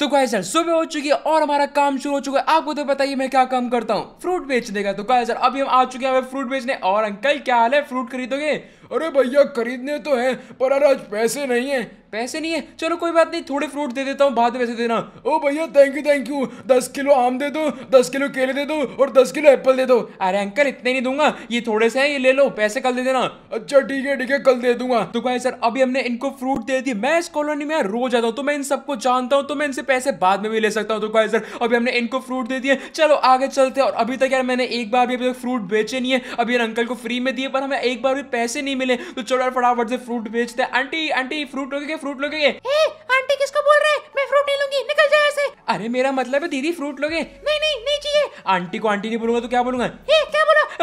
तो guys sir सुबह हो चुकी है और हमारा काम शुरू हो चुका है आपको तो बताइए मैं क्या काम करता हूँ फ्रूट बेचने का तो गाइस सर अभी हम आ चुके हैं फ्रूट बेचने और अंकल क्या हाल है फ्रूट खरीदोगे अरे भैया खरीदने तो हैं पर अरे आज पैसे नहीं है पैसे नहीं है चलो कोई बात नहीं थोड़े फ्रूट दे देता हूँ बाद में पैसे देना ओ भैया थैंक यू थैंक यू दस किलो आम दे दो दस किलो केले दे दो और दस किलो एप्पल दे दो अरे अंकल इतने नहीं दूंगा ये थोड़े से हैं ये ले लो पैसे कल दे देना अच्छा ठीक है ठीक है कल दे दूंगा तो कहा सर अभी हमने इनको फ्रूट दे दी मैं इस कॉलोनी में रोज आता हूँ तो मैं इन सबको जानता हूँ तो मैं इनसे पैसे बाद में भी ले सकता हूँ तो कहा सर अभी हमने इनको फ्रूट दे दिए चलो आगे चलते और अभी तक यार मैंने एक बार भी अभी तक फ्रूट बेचे नहीं है अभी अंकल को फ्री में दिए पर हमें एक बार भी पैसे नहीं नहीं मिले तो चलो यार फटाफट से फ्रूट बेचते हैं आंटी आंटी फ्रूट लोगे फ्रूट लोगे आंटी किसको बोल रहे मैं फ्रूट नहीं लूंगी निकल जाए ऐसे अरे मेरा मतलब है दीदी फ्रूट लोगे नहीं नहीं नहीं चाहिए आंटी को आंटी नहीं बोलूंगा तो क्या बोलूंगा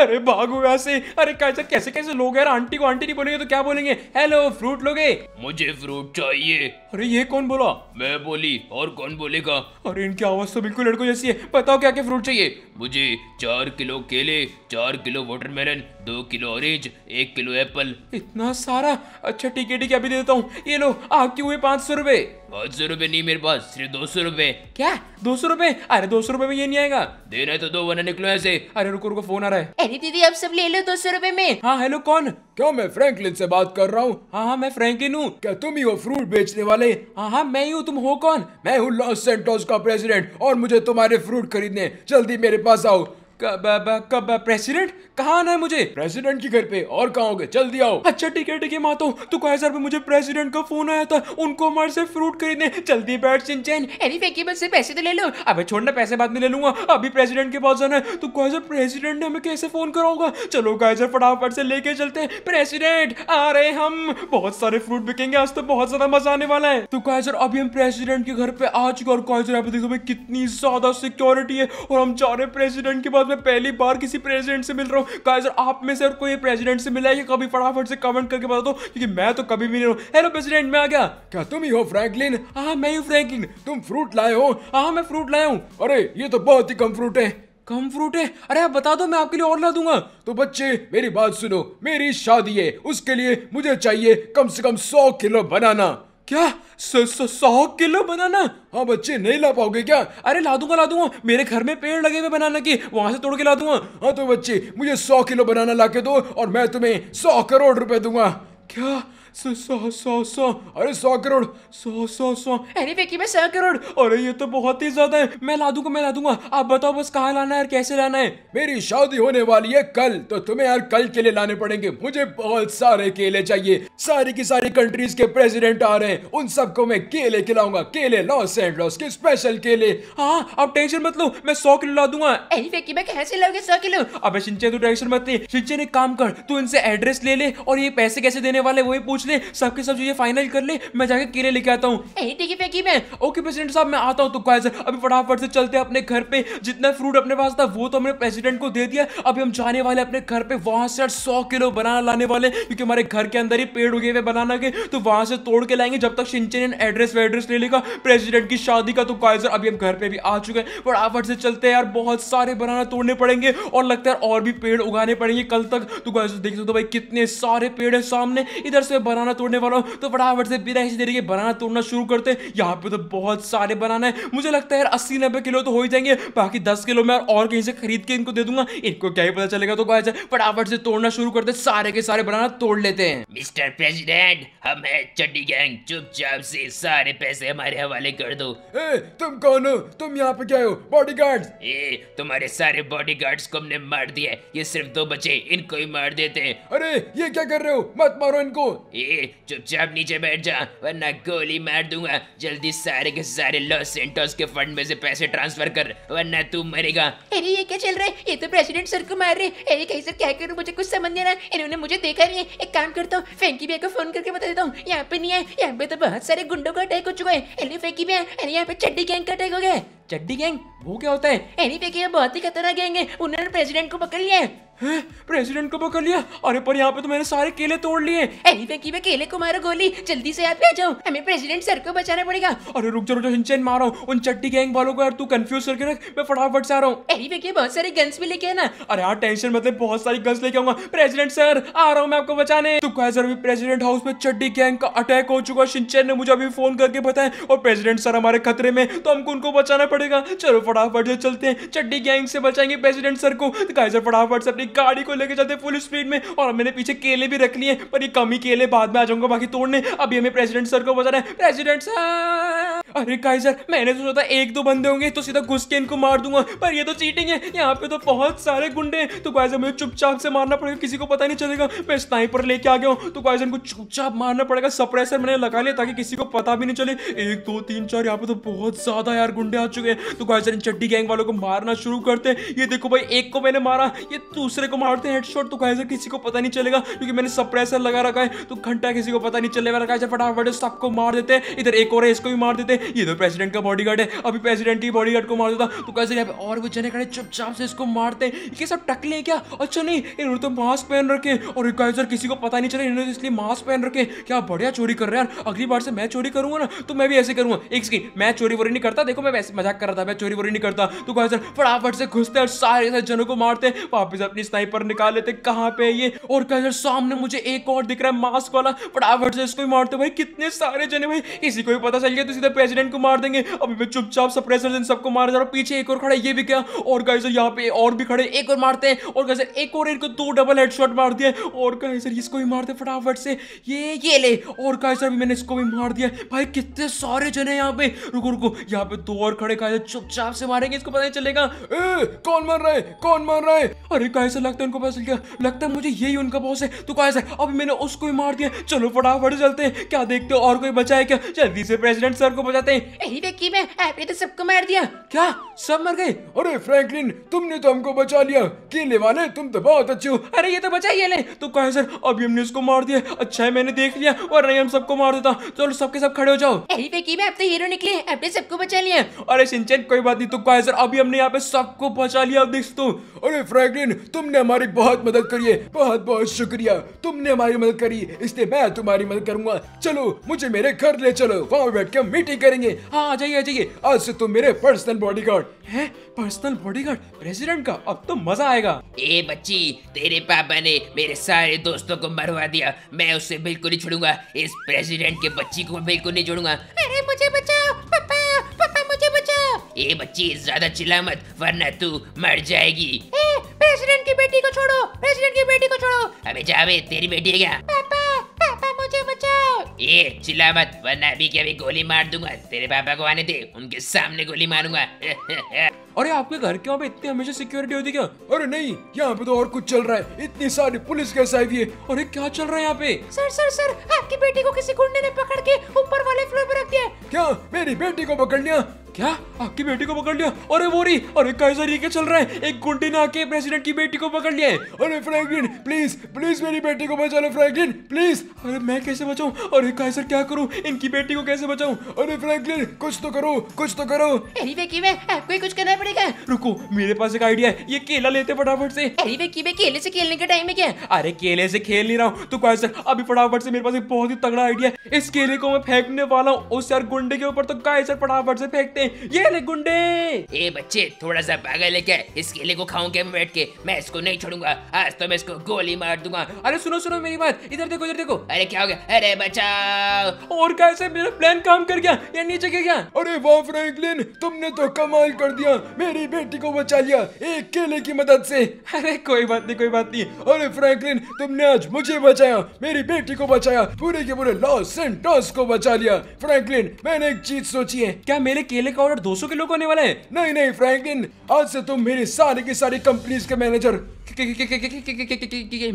अरे भागो यहाँ से अरे कैसे कैसे कैसे लोग यार आंटी को आंटी नहीं बोलेंगे तो क्या बोलेंगे हेलो फ्रूट लोगे मुझे फ्रूट चाहिए अरे ये कौन बोला मैं बोली और कौन बोलेगा अरे इनकी आवाज तो बिल्कुल लड़कों जैसी है बताओ क्या क्या फ्रूट चाहिए मुझे चार किलो केले चार किलो वाटरमेलन दो किलो ऑरेंज एक किलो एप्पल इतना सारा अच्छा ठीक है ठीक है अभी दे देता हूँ ये लो आपके हुए पाँच सौ रूपए पाँच सौ रूपए नहीं मेरे पास सिर्फ दो सौ रूपए क्या दो सौ रूपए अरे दो सौ रूपए में ये नहीं आएगा दे रहे तो दो वरना निकलो ऐसे अरे रुको रुको फोन आ रहा है अरे दीदी आप सब ले लो दो सौ रूपए में हाँ हेलो कौन क्यों मैं फ्रैंकलिन से बात कर रहा हूँ हाँ हाँ मैं फ्रैंकलिन हूँ क्या तुम ही हो फ्रूट बेचने वाले हाँ हाँ मैं ही हूँ तुम हो कौन मैं हूँ लॉस सेंटोस का प्रेसिडेंट और मुझे तुम्हारे फ्रूट खरीदने जल्दी मेरे पास आओ प्रेसिडेंट कहा आना है मुझे प्रेसिडेंट के घर पे और कहा होगे जल्दी आओ अच्छा ठीक है ठीक है मातो तो कहा सर मुझे प्रेसिडेंट का फोन आया था उनको हमारे से फ्रूट खरीदने जल्दी बैठ सिंचन एनी फेंकेबल से पैसे तो ले लो अबे छोड़ना पैसे बाद में ले लूंगा अभी प्रेसिडेंट के पास जाना है तो कहा सर प्रेसिडेंट ने हमें कैसे फोन करा होगा चलो कहा सर फटाफट से लेके चलते हैं प्रेसिडेंट आ रहे हम बहुत सारे फ्रूट बिकेंगे आज तो बहुत ज्यादा मजा आने वाला है तो कहा सर अभी हम प्रेसिडेंट के घर पे आ चुके और कहा सर आप देखो कितनी ज्यादा सिक्योरिटी है और हम जा रहे प्रेसिडेंट के पास बाद मैं पहली बार किसी प्रेसिडेंट से मिल रहा हूँ गाइस आप में से कोई प्रेसिडेंट से मिला है कभी फटाफट से कमेंट करके बता दो क्योंकि मैं तो कभी भी नहीं हूँ हेलो प्रेसिडेंट मैं आ गया क्या तुम ही हो फ्रैंकलिन हाँ मैं ही फ्रैंकलिन तुम फ्रूट लाए हो हाँ मैं फ्रूट लाया हूँ अरे ये तो बहुत ही कम फ्रूट है कम फ्रूट है अरे आप बता दो मैं आपके लिए और ला दूंगा तो बच्चे मेरी बात सुनो मेरी शादी है उसके लिए मुझे चाहिए कम से कम सौ किलो बनाना क्या सौ किलो बनाना हाँ बच्चे नहीं ला पाओगे क्या अरे ला दूंगा ला दूंगा मेरे घर में पेड़ लगे हुए बनाना के वहां से तोड़ के ला दूंगा हाँ तो बच्चे मुझे सौ किलो बनाना ला के दो और मैं तुम्हें सौ करोड़ रुपए दूंगा क्या सौ सौ सौ अरे सौ करोड़ सौ सौ सौ अरे विकी में सौ करोड़ अरे ये तो बहुत ही ज्यादा है मैं ला दूंगा मैं ला दूंगा आप बताओ बस कहाँ लाना है और कैसे लाना है मेरी शादी होने वाली है कल तो तुम्हें यार कल लिए लाने पड़ेंगे मुझे बहुत सारे केले चाहिए सारी की सारी कंट्रीज के प्रेसिडेंट आ रहे हैं उन सबको मैं केले खिलाऊंगा केले लॉस एंड लॉस के स्पेशल केले हाँ आप टेंशन मत लो मैं सौ किलो ला दूंगा अरे विकी मैं कैसे लाऊंगा सौ किलो अब शिंचन तू टेंशन मत ले शिंचन एक काम कर तू इनसे एड्रेस ले ले और ये पैसे कैसे देने वाले वो पूछ पूछ ले सबके सब चीजें फाइनल कर ले मैं जाके केले लेके आता हूँ ओके प्रेसिडेंट साहब मैं आता हूँ तो गाइस अभी फटाफट से चलते अपने घर पे जितना फ्रूट अपने पास था वो तो हमने प्रेसिडेंट को दे दिया अभी हम जाने वाले अपने घर पे वहां से सौ किलो बनाना लाने वाले क्योंकि हमारे घर के अंदर ही पेड़ उगे हुए बनाना के तो वहां से तोड़ के लाएंगे जब तक सिंचन एड्रेस वेड्रेस ले लेगा प्रेसिडेंट की शादी का तो गाइस अभी हम घर पे भी आ चुके हैं फटाफट से चलते हैं यार बहुत सारे बनाना तोड़ने पड़ेंगे और लगता है और भी पेड़ उगाने पड़ेंगे कल तक तो गाइस देख सकते हो भाई कितने सारे पेड़ है सामने इधर से बनाना तोड़ने वाला हूँ तो फटाफट से बिना किसी देरी के बनाना तोड़ना शुरू करते हैं यहाँ पे तो बहुत सारे बनाना है मुझे लगता है अस्सी नब्बे किलो तो हो ही जाएंगे बाकी दस किलो मैं और कहीं से खरीद के इनको दे दूंगा इनको क्या ही पता चलेगा तो गाय फटाफट से तोड़ना शुरू करते सारे के सारे बनाना तोड़ लेते हैं मिस्टर प्रेसिडेंट हम है चड्डी गैंग चुपचाप से सारे पैसे हमारे हवाले कर दो ए, तुम कौन हो तुम यहाँ पे क्या हो बॉडी ए तुम्हारे सारे बॉडीगार्ड्स को हमने मार दिया ये सिर्फ दो बचे इनको ही मार देते हैं अरे ये क्या कर रहे हो मत मारो इनको ए चुपचाप नीचे बैठ जा वरना गोली मार दूंगा जल्दी सारे के सारे लॉस सेंटोस के फंड में से पैसे ट्रांसफर कर वरना तू मरेगा अरे ये क्या चल रहा है ये तो प्रेसिडेंट सर को मार रहे अरे कहीं सर क्या करूँ मुझे कुछ समझ नहीं रहा इन्होंने मुझे देखा नहीं है एक काम करता हूँ फैंकी भैया को फोन करके बता देता हूँ यहाँ पे नहीं है यहाँ पे तो बहुत सारे गुंडों का अटैक हो चुका है अरे फैंकी भैया अरे यहाँ पे चड्डी गैंग का अटैक हो गया चड्डी गैंग वो क्या होता है एनी पे ये बहुत ही खतरनाक गैंग है उन्होंने प्रेसिडेंट को पकड़ लिया प्रेसिडेंट को पकड़ लिया अरे पर यहाँ पे तो मैंने सारे केले तोड़ लिए एनी पे केले को मारो गोली जल्दी से आप आ जाओ हमें प्रेसिडेंट सर को बचाना पड़ेगा अरे रुक जाओ हिंचन मारो उन चट्टी गैंग वालों को यार तू कंफ्यूज करके रख मैं फटाफट से आ रहा हूँ एनी पे बहुत सारे गन्स भी लेके आना अरे यार टेंशन मतलब बहुत सारी गन्स लेके आऊंगा प्रेसिडेंट सर आ रहा हूँ मैं आपको बचाने तो कहा सर अभी प्रेसिडेंट हाउस में चड्डी गैंग का अटैक हो चुका है शिंचन ने मुझे अभी फोन करके बताया और प्रेसिडेंट सर हमारे खतरे में तो हमको उनको बचाना पड़ेगा चलो फटाफट से चलते हैं चड्डी गैंग से बचाएंगे प्रेसिडेंट सर को तो गाइस फटाफट से अपनी गाड़ी को लेके चलते हैं फुल स्पीड में और मैंने पीछे केले भी रख लिए पर ये कमी केले बाद में आ जाऊंगा बाकी तोड़ने अभी हमें प्रेसिडेंट सर को बचाना है प्रेसिडेंट सर अरे काइजर मैंने तो सोचा एक दो बंदे होंगे तो सीधा घुस के इनको मार दूंगा पर ये तो चीटिंग है यहाँ पे तो बहुत सारे गुंडे हैं तो काइजर मुझे चुपचाप से मारना पड़ेगा किसी को पता नहीं चलेगा मैं स्नाइपर लेके आ गया हूँ तो काइजर इनको चुपचाप मारना पड़ेगा सप्रेसर मैंने लगा लिया ताकि किसी को पता भी नहीं चले एक दो तीन चार यहाँ पे तो बहुत ज्यादा यार गुंडे आ चुके चुके हैं तो गाइस इन चड्डी गैंग वालों को मारना शुरू करते हैं ये देखो भाई एक को मैंने मारा ये दूसरे को मारते हैं हेडशॉट तो गाइस किसी को पता नहीं चलेगा क्योंकि मैंने सप्रेसर लगा रखा है तो घंटा किसी को पता नहीं चलने वाला गाइस फटाफट सबको मार देते हैं इधर एक और है इसको भी मार देते हैं ये तो प्रेसिडेंट का बॉडीगार्ड है अभी प्रेसिडेंट की बॉडीगार्ड को मार देता तो गाइस यहां पे और भी जने खड़े चुपचाप से इसको मारते हैं ये सब टकले क्या अच्छा नहीं इन्होंने तो मास्क पहन रखे और गाइस किसी को पता नहीं चले इन्होंने तो इसलिए मास्क पहन रखे क्या बढ़िया चोरी कर रहे हैं यार अगली बार से मैं चोरी करूंगा ना तो मैं भी ऐसे करूंगा एक सेकंड मैं चोरी वोरी नहीं करता देखो मैं वैसे मजाक अटैक कर रहा था मैं चोरी वोरी नहीं करता तो कहा सर फटाफट से घुसते और सारे जनों को मारते वापिस अपनी स्नाइपर निकाल लेते कहाँ पे ये और कहा सामने मुझे एक और दिख रहा है मास्क वाला फटाफट से इसको ही मारते भाई कितने सारे जने भाई इसी को भी पता चल गया तो सीधे प्रेसिडेंट को मार देंगे अभी मैं चुपचाप सप्रेसर इन सबको मार जा रहा हूँ पीछे एक और खड़ा ये भी क्या और कहा सर यहाँ पे और भी खड़े एक और मारते हैं और कहा सर एक और इनको दो डबल हेडशॉट मार दिया और कहा सर इसको भी मारते फटाफट से ये ये ले और कहा सर मैंने इसको भी मार दिया भाई कितने सारे जने यहाँ पे रुको रुको यहाँ पे दो और खड़े गाइस चुपचाप से मारेंगे इसको पता नहीं चलेगा ए, कौन मर रहा है कौन मर रहा है अरे गाइस लगता है उनको पता चल गया लगता है मुझे यही उनका बॉस है तो गाइस अभी मैंने उसको ही मार दिया चलो फटाफट चलते हैं क्या देखते हो और कोई बचा है क्या जल्दी से प्रेसिडेंट सर को बचाते हैं यही देखिए मैं आपने तो सबको मार दिया क्या सब मर गए अरे फ्रैंकलिन तुमने तो हमको बचा लिया केले वाले तुम तो बहुत अच्छे हो अरे ये तो बचा ही ले तो कहे सर अभी हमने इसको मार दिया अच्छा है मैंने देख लिया और नहीं हम सबको मार देता चलो सबके सब खड़े हो जाओ यही देखिए मैं आप तो हीरो निकले आपने तो सबको बचा लिया अरे सिंचन कोई बात नहीं तो कहा सर अभी हमने यहाँ पे सबको पहुंचा लिया आप देख सकते अरे फ्रैंकलिन तुमने हमारी बहुत मदद करी है बहुत बहुत शुक्रिया तुमने हमारी मदद करी इसलिए मैं तुम्हारी मदद करूंगा चलो मुझे मेरे घर ले चलो वहाँ बैठ के मीटिंग करेंगे हाँ आ हाँ, जाइए आ जाइए आज से तुम मेरे पर्सनल बॉडी है पर्सनल बॉडीगार्ड प्रेसिडेंट का अब तो मजा आएगा ए बच्ची तेरे पापा ने मेरे सारे दोस्तों को मरवा दिया मैं उसे बिल्कुल नहीं छोड़ूंगा इस प्रेसिडेंट के बच्ची को बिल्कुल नहीं छोड़ूंगा अरे मुझे बचाओ पापा ए बच्ची ज्यादा चिल्ला मत वरना तू मर जाएगी ए, प्रेसिडेंट की बेटी को छोड़ो प्रेसिडेंट की बेटी को छोड़ो अबे जावे तेरी बेटी है क्या पापा पापा मुझे बचाओ ए चिल्ला मत वरना अभी की अभी गोली मार दूंगा तेरे पापा को आने दे उनके सामने गोली मारूंगा अरे आपके घर के पे इतनी हमेशा सिक्योरिटी होती क्या अरे नहीं यहाँ पे तो और कुछ चल रहा है इतनी सारी पुलिस कैसे आई हुई है अरे क्या चल रहा है यहाँ पे सर सर सर आपकी बेटी को किसी गुंडे ने पकड़ के ऊपर वाले फ्लोर पे रख दिया क्या मेरी बेटी को पकड़ लिया क्या आपकी बेटी को पकड़ लिया अरे बोरी अरे कैसा रीके चल रहा है एक गुंडी ने आके प्रेसिडेंट की बेटी को पकड़ लिया है अरे फ्रैंकलिन प्लीज प्लीज मेरी बेटी को बचा लो फ्रैंकलिन प्लीज अरे मैं कैसे बचाऊं अरे कैसर क्या करूं इनकी बेटी को कैसे बचाऊं अरे फ्रैंकलिन कुछ तो करो कुछ तो करो अरे में आपको ही कुछ करना पड़ेगा रुको मेरे पास एक आइडिया है ये केला लेते फटाफट से अरे में केले से खेलने का टाइम है क्या अरे केले से खेल नहीं रहा हूँ तो कैसर अभी फटाफट से मेरे पास एक बहुत ही तगड़ा आइडिया है इस केले को मैं फेंकने वाला हूँ उस यार गुंडे के ऊपर तो कैसर फटाफट से फेंकते ये ले गुंडे ए बच्चे थोड़ा सा पागल लेके इस केले को खाऊंगे के बैठ के मैं इसको नहीं छोड़ूंगा आज तो मैं इसको गोली मार दूंगा अरे सुनो सुनो मेरी बात इधर देखो इधर देखो अरे क्या हो गया अरे बचाओ और कैसे मेरा प्लान काम कर गया ये नीचे गिर गया अरे वाह फ्रैंकलिन तुमने तो कमाल कर दिया मेरी बेटी को बचा लिया एक केले की मदद से अरे कोई बात नहीं कोई बात नहीं अरे फ्रैंकलिन तुमने आज मुझे बचाया मेरी बेटी को बचाया पूरे के पूरे लॉस एंड को बचा लिया फ्रैंकलिन मैंने एक चीज सोची है क्या मेरे केले का ऑर्डर 200 किलो का होने वाला है नहीं नहीं फ्रैंकलिन आज से तुम मेरी सारी की सारी कंपनीज के मैनेजर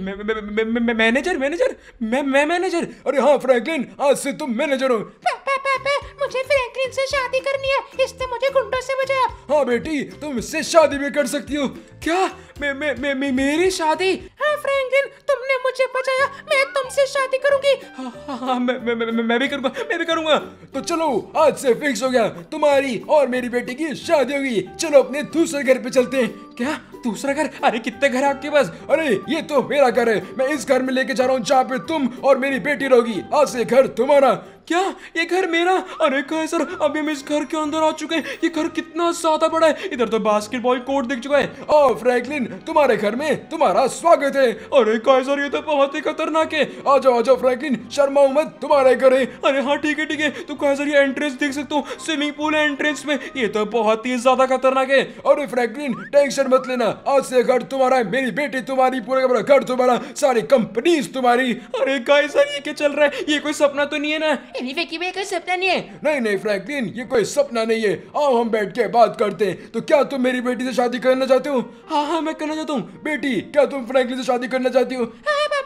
मैनेजर मैनेजर मैं मैनेजर अरे हाँ फ्रैंकलिन आज से तुम मैनेजर हो पापा मुझे फ्रैंकलिन से शादी करनी है इसने मुझे गुंडों से बचाया हाँ बेटी तुम इससे शादी भी कर सकती हो क्या मैं मैं मे, मे, मेरी शादी हाँ फ्रैंकलिन तुमने मुझे बचाया मैं तुमसे शादी करूंगी हाँ, हाँ, हाँ, मैं, मैं, मैं, मैं भी करूंगा मैं भी करूंगा तो चलो आज से फिक्स हो गया तुम्हारी और मेरी बेटी की शादी होगी चलो अपने दूसरे घर पे चलते हैं क्या दूसरा घर अरे कितने घर आपके पास अरे ये तो मेरा घर है मैं इस घर में लेके जा रहा हूँ जहाँ पे तुम और मेरी बेटी रहोगी आज ये घर तुम्हारा क्या ये घर मेरा अरे कहे सर अभी हम इस घर के अंदर आ चुके हैं ये घर कितना ज्यादा बड़ा है इधर तो बास्केटबॉल कोर्ट दिख चुका है ओ फ्रैंकलिन तुम्हारे घर में तुम्हारा स्वागत है अरे कहे सर ये तो बहुत ही खतरनाक है आ जाओ आ जाओ फ्रैंकलिन शर्मा मत तुम्हारे घर है अरे हाँ ठीक है ठीक है तो कहे सर ये एंट्रेंस देख सकते हो स्विमिंग पूल है एंट्रेंस में ये तो बहुत ही ज्यादा खतरनाक है अरे फ्रैंकलिन टेंशन मत लेना आज से घर तुम्हारा है मेरी बेटी तुम्हारी पूरे का घर तुम्हारा सारी कंपनीज तुम्हारी अरे गाइस सर ये क्या चल रहा है ये कोई सपना तो नहीं है ना anyway, कोई सपना नहीं है नहीं नहीं फ्रैंकलिन ये कोई सपना नहीं है आओ हम बैठ के बात करते हैं तो क्या तुम मेरी बेटी से शादी करना चाहते हो हाँ हाँ मैं करना चाहता हूँ बेटी क्या तुम फ्रैंकलिन से शादी करना चाहती हो हाँ, हाँ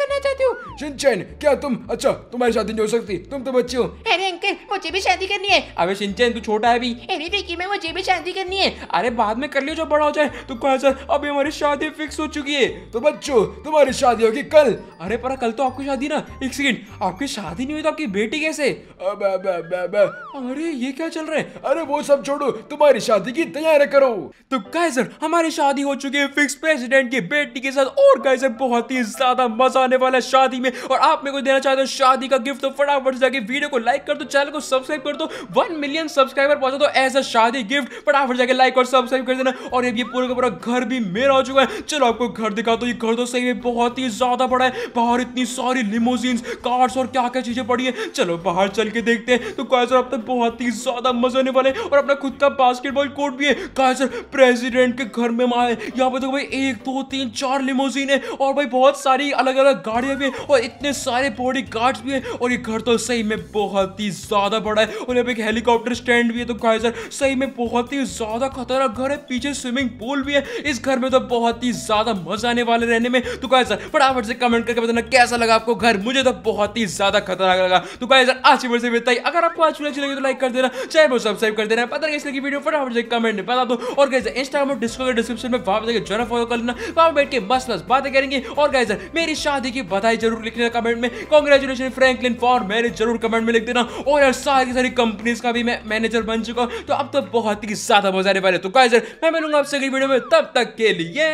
करना चाहते हो सिंचन क्या तुम अच्छा तुम्हारी शादी नहीं हो सकती तुम तो बच्चे हो अरे अंकल मुझे भी शादी करनी है अबे सिंचन तू छोटा है अभी अरे देखिए मैं मुझे भी शादी करनी है अरे बाद में कर लियो जो बड़ा हो जाए तो कहा सर अभी हमारी शादी फिक्स हो चुकी है तो बच्चों तुम्हारी शादी होगी कल अरे पर कल तो आपकी शादी ना एक सेकेंड आपकी शादी नहीं हुई तो आपकी बेटी कैसे अरे ये क्या चल रहा है अरे वो सब छोड़ो तुम्हारी शादी की तैयारी करो तो सर हमारी शादी हो चुकी है फिक्स प्रेसिडेंट की बेटी के साथ और सर बहुत ही ज्यादा मजा आने वाला है शादी में और आप मेरे को देना चाहते हो शादी का गिफ्ट तो फटाफट जाके वीडियो को लाइक कर दो चैनल को सब्सक्राइब कर दो वन मिलियन सब्सक्राइबर पहुंचा दो एज अ शादी गिफ्ट फटाफट जाके लाइक और सब्सक्राइब कर देना और ये पूरा का पूरा घर भी मेरा हो चुका है चलो आपको घर दिखा दो ये घर तो सही में बहुत ही ज्यादा बड़ा है बाहर इतनी सारी लिमोजीन कार्स और क्या क्या चीजें पड़ी है चलो बाहर चल के देखते हैं तो कायसर अब तक तो बहुत ही ज्यादा मजा आने वाले और अपना खुद का बास्केटबॉल कोर्ट भी है कायसर प्रेसिडेंट के घर में हम यहाँ पे तो भाई एक दो तीन चार लिमोजीन है और भाई बहुत सारी अलग अलग ज़्यादा गाड़ियाँ भी हैं और इतने सारे बॉडी गार्ड्स भी हैं और ये घर तो सही में बहुत ही ज़्यादा बड़ा है और यहाँ पे एक हेलीकॉप्टर स्टैंड भी है तो गाइस यार सही में बहुत ही ज़्यादा खतरनाक घर है पीछे स्विमिंग पूल भी है इस घर में तो बहुत ही ज़्यादा मजा आने वाले रहने में तो गाइस यार फटाफट से कमेंट करके बताना कैसा लगा आपको घर मुझे तो बहुत ही ज़्यादा खतरनाक लगा तो गाइस यार आज मेरे से बताइए अगर आपको आज अच्छी लगी तो लाइक कर देना चैनल को सब्सक्राइब कर देना पता नहीं इसलिए वीडियो फटाफट से कमेंट में बता दो और गाइस इंस्टाग्राम और डिस्क्रिप्शन में वहाँ जाकर जरा फॉलो कर लेना वहां बैठ के बस बस बातें करेंगे और गाइस यार मेरी शादी शादी की बधाई जरूर लिखना कमेंट में कॉन्ग्रेचुलेशन फ्रैंकलिन फॉर मैरिज जरूर कमेंट में लिख देना और यार सारी सारी कंपनीज का भी मैं मैनेजर बन चुका हूँ तो अब तो बहुत ही ज्यादा मजा आने वाले तो कहा मैं मिलूंगा आपसे अगली वीडियो में तब तक के लिए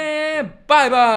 बाय बाय